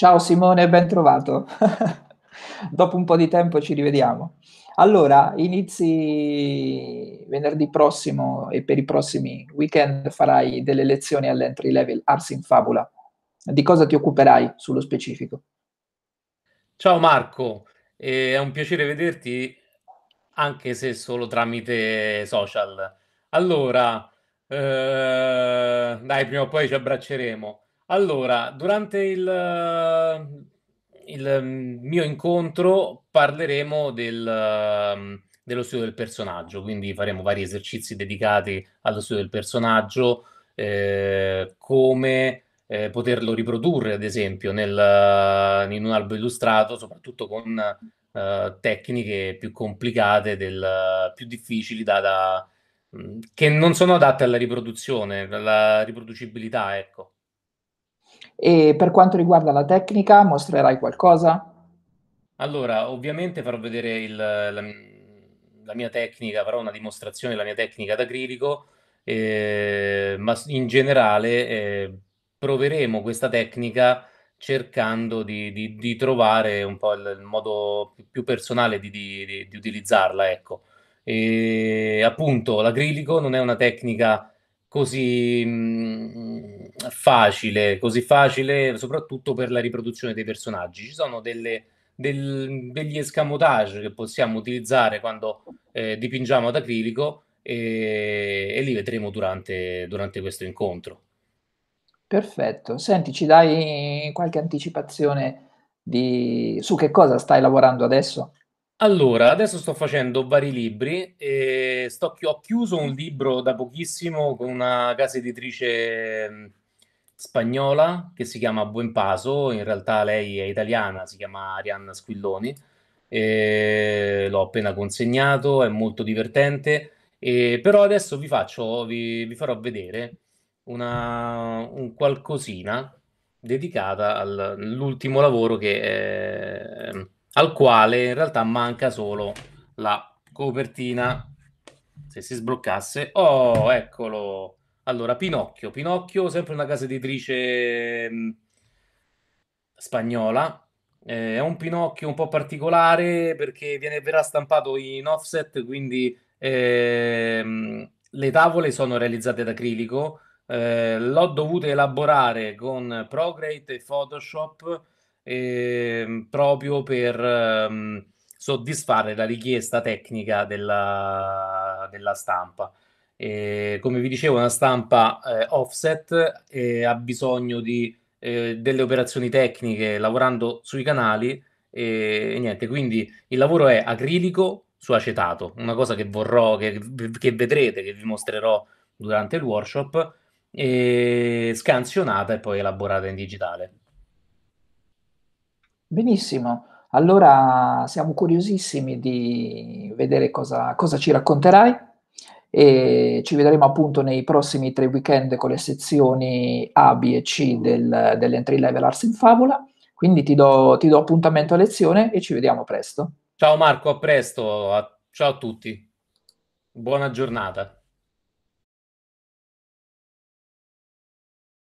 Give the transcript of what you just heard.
Ciao Simone, ben trovato. Dopo un po' di tempo ci rivediamo. Allora, inizi venerdì prossimo e per i prossimi weekend farai delle lezioni all'entry level Ars in Fabula. Di cosa ti occuperai sullo specifico? Ciao Marco, è un piacere vederti anche se solo tramite social. Allora, eh, dai, prima o poi ci abbracceremo. Allora, durante il, eh, il mm, mio incontro parleremo del, mm, dello studio del personaggio, quindi faremo vari esercizi dedicati allo studio del personaggio, eh, come eh, poterlo riprodurre, ad esempio, nel, eh, in un albo illustrato, soprattutto con eh, tecniche più complicate, del, eh, più difficili da, da, mm, che non sono adatte alla riproduzione, alla riproducibilità, ecco. E per quanto riguarda la tecnica, mostrerai qualcosa? Allora, ovviamente farò vedere il, la, la, mia tecnica, farò una dimostrazione della mia tecnica d'acrilico, eh, ma in generale eh, proveremo questa tecnica cercando di, di, di, trovare un po' il, il modo più personale di, di, utilizzarla, ecco. E appunto l'acrilico non è una tecnica così mh, mm, facile, così facile, soprattutto per la riproduzione dei personaggi. Ci sono delle, del, degli escamotage che possiamo utilizzare quando eh, dipingiamo ad acrilico e, e li vedremo durante, durante questo incontro. Perfetto, senti, ci dai qualche anticipazione di... su che cosa stai lavorando adesso? Allora, adesso sto facendo vari libri e sto... ho chiuso un libro da pochissimo con una casa editrice spagnola che si chiama Buen Paso, in realtà lei è italiana, si chiama Arianna Squilloni, l'ho appena consegnato, è molto divertente, e, però adesso vi, faccio, vi, vi farò vedere una, un qualcosina dedicata all'ultimo lavoro che, è, ehm, al quale in realtà manca solo la copertina. Se si sbloccasse, oh, eccolo allora, Pinocchio. Pinocchio, sempre una casa editrice mm, spagnola. Eh, è un Pinocchio un po' particolare perché viene, verrà stampato in offset, quindi ehm, le tavole sono realizzate ad acrilico. Eh, l'ho dovuto elaborare con Procreate e Photoshop eh, proprio per ehm, soddisfare la richiesta tecnica della, della stampa. E, eh, come vi dicevo, una stampa eh, offset eh, ha bisogno di, eh, delle operazioni tecniche lavorando sui canali e, e, niente, quindi il lavoro è acrilico su acetato, una cosa che vorrò, che, che vedrete, che vi mostrerò durante il workshop, scansionata e poi elaborata in digitale. Benissimo, allora siamo curiosissimi di vedere cosa, cosa ci racconterai e ci vedremo appunto nei prossimi tre weekend con le sezioni A, B e C del, dell'entry level Arts in Favola. Quindi ti do, ti do appuntamento a lezione e ci vediamo presto. Ciao Marco, a presto, a, ciao a tutti, buona giornata.